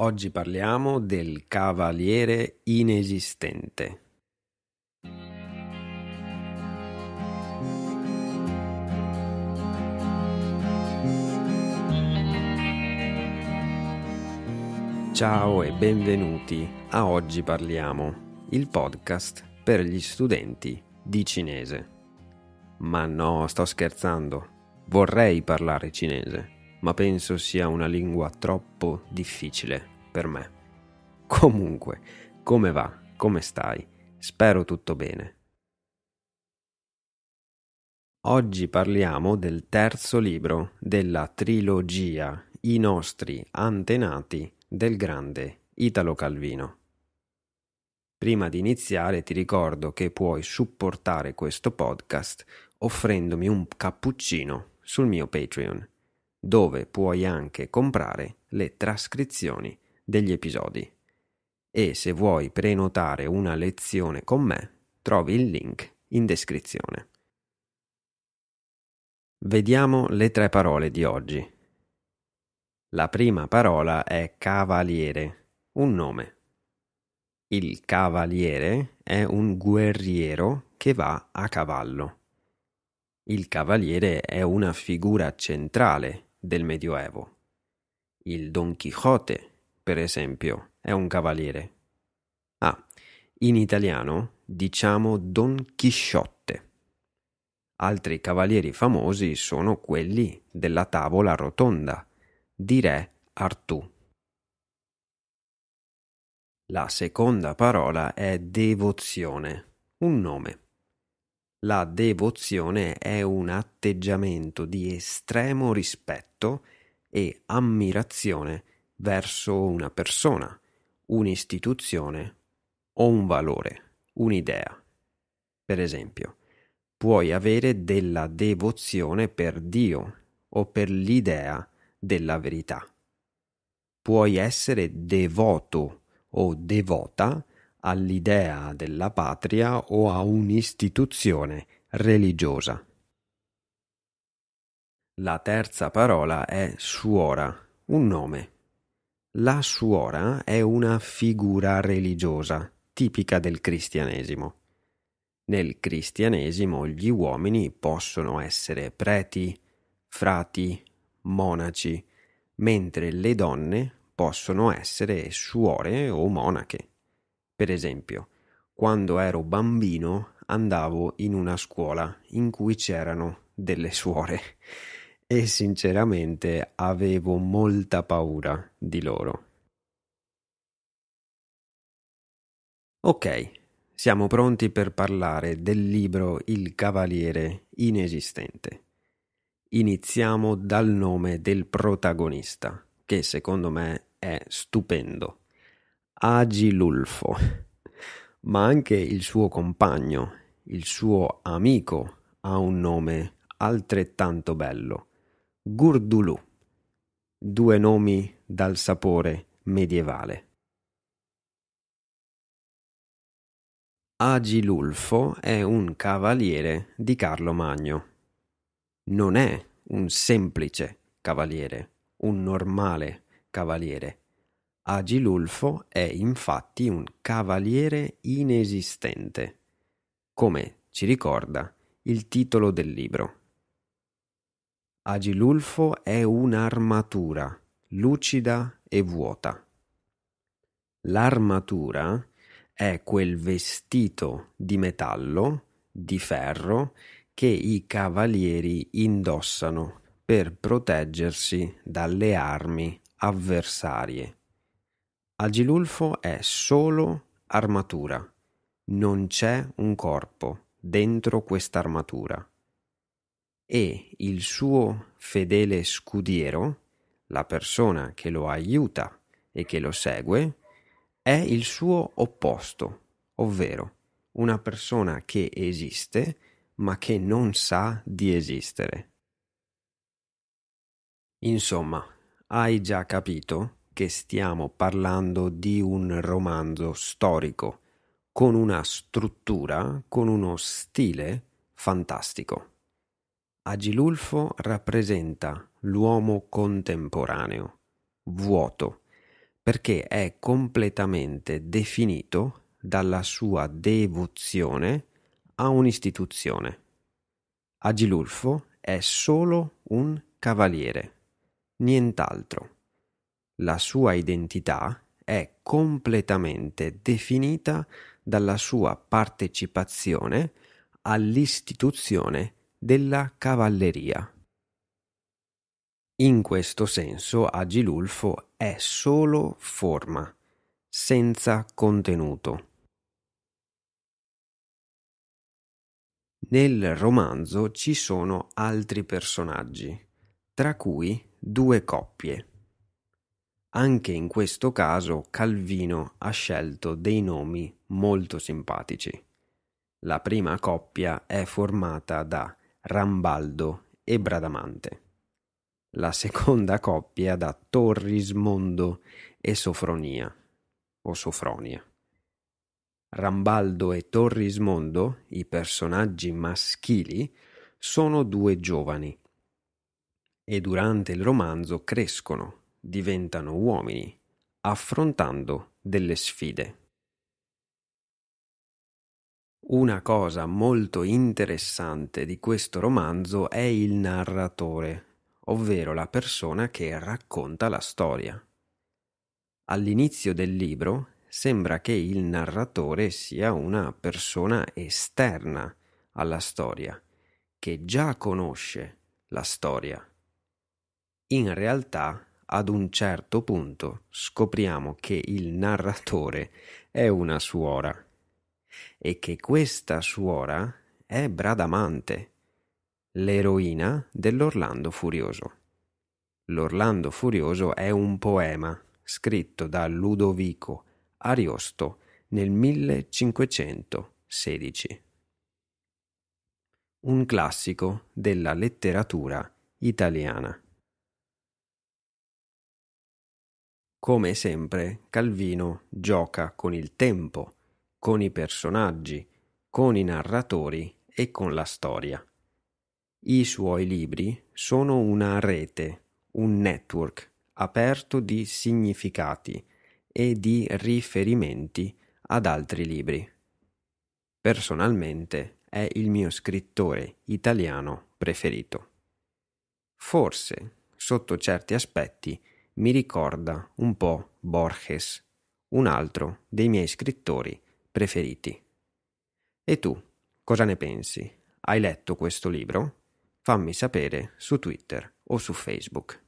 Oggi parliamo del cavaliere inesistente. Ciao e benvenuti a Oggi parliamo, il podcast per gli studenti di cinese. Ma no, sto scherzando, vorrei parlare cinese ma penso sia una lingua troppo difficile per me. Comunque, come va? Come stai? Spero tutto bene. Oggi parliamo del terzo libro della trilogia I nostri antenati del grande Italo Calvino. Prima di iniziare ti ricordo che puoi supportare questo podcast offrendomi un cappuccino sul mio Patreon dove puoi anche comprare le trascrizioni degli episodi. E se vuoi prenotare una lezione con me, trovi il link in descrizione. Vediamo le tre parole di oggi. La prima parola è cavaliere, un nome. Il cavaliere è un guerriero che va a cavallo. Il cavaliere è una figura centrale del Medioevo. Il Don Quixote, per esempio, è un cavaliere. Ah, in italiano diciamo Don Chisciotte. Altri cavalieri famosi sono quelli della tavola rotonda di re Artù. La seconda parola è devozione, un nome. La devozione è un atteggiamento di estremo rispetto e ammirazione verso una persona, un'istituzione o un valore, un'idea. Per esempio, puoi avere della devozione per Dio o per l'idea della verità. Puoi essere devoto o devota all'idea della patria o a un'istituzione religiosa. La terza parola è suora, un nome. La suora è una figura religiosa tipica del cristianesimo. Nel cristianesimo gli uomini possono essere preti, frati, monaci, mentre le donne possono essere suore o monache. Per esempio, quando ero bambino andavo in una scuola in cui c'erano delle suore e sinceramente avevo molta paura di loro. Ok, siamo pronti per parlare del libro Il cavaliere inesistente. Iniziamo dal nome del protagonista, che secondo me è stupendo. Agilulfo, ma anche il suo compagno, il suo amico, ha un nome altrettanto bello, Gurdulù, due nomi dal sapore medievale. Agilulfo è un cavaliere di Carlo Magno. Non è un semplice cavaliere, un normale cavaliere. Agilulfo è infatti un cavaliere inesistente, come ci ricorda il titolo del libro. Agilulfo è un'armatura, lucida e vuota. L'armatura è quel vestito di metallo, di ferro, che i cavalieri indossano per proteggersi dalle armi avversarie. Agilulfo è solo armatura, non c'è un corpo dentro quest'armatura. E il suo fedele scudiero, la persona che lo aiuta e che lo segue, è il suo opposto, ovvero una persona che esiste ma che non sa di esistere. Insomma, hai già capito perché stiamo parlando di un romanzo storico con una struttura, con uno stile fantastico. Agilulfo rappresenta l'uomo contemporaneo, vuoto, perché è completamente definito dalla sua devozione a un'istituzione. Agilulfo è solo un cavaliere, nient'altro la sua identità è completamente definita dalla sua partecipazione all'istituzione della cavalleria. In questo senso Agilulfo è solo forma, senza contenuto. Nel romanzo ci sono altri personaggi, tra cui due coppie. Anche in questo caso Calvino ha scelto dei nomi molto simpatici. La prima coppia è formata da Rambaldo e Bradamante. La seconda coppia da Torrismondo e Sofronia o Sofronia. Rambaldo e Torrismondo, i personaggi maschili, sono due giovani e durante il romanzo crescono diventano uomini, affrontando delle sfide. Una cosa molto interessante di questo romanzo è il narratore, ovvero la persona che racconta la storia. All'inizio del libro sembra che il narratore sia una persona esterna alla storia, che già conosce la storia. In realtà ad un certo punto scopriamo che il narratore è una suora e che questa suora è Bradamante, l'eroina dell'Orlando Furioso. L'Orlando Furioso è un poema scritto da Ludovico Ariosto nel 1516. Un classico della letteratura italiana. Come sempre, Calvino gioca con il tempo, con i personaggi, con i narratori e con la storia. I suoi libri sono una rete, un network aperto di significati e di riferimenti ad altri libri. Personalmente è il mio scrittore italiano preferito. Forse, sotto certi aspetti, mi ricorda un po' Borges, un altro dei miei scrittori preferiti. E tu, cosa ne pensi? Hai letto questo libro? Fammi sapere su Twitter o su Facebook.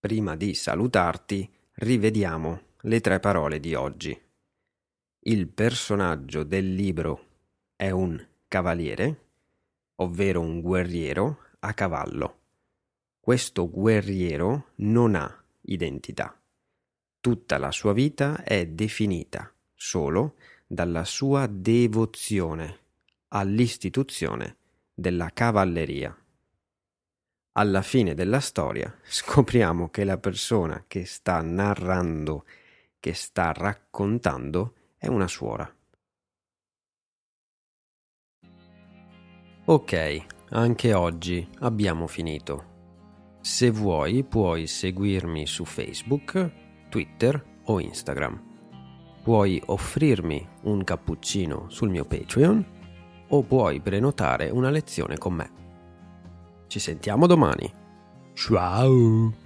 Prima di salutarti, rivediamo le tre parole di oggi. Il personaggio del libro è un cavaliere, ovvero un guerriero a cavallo. Questo guerriero non ha identità. Tutta la sua vita è definita solo dalla sua devozione all'istituzione della cavalleria. Alla fine della storia scopriamo che la persona che sta narrando, che sta raccontando, è una suora. Ok, anche oggi abbiamo finito. Se vuoi puoi seguirmi su Facebook, Twitter o Instagram. Puoi offrirmi un cappuccino sul mio Patreon o puoi prenotare una lezione con me. Ci sentiamo domani. Ciao!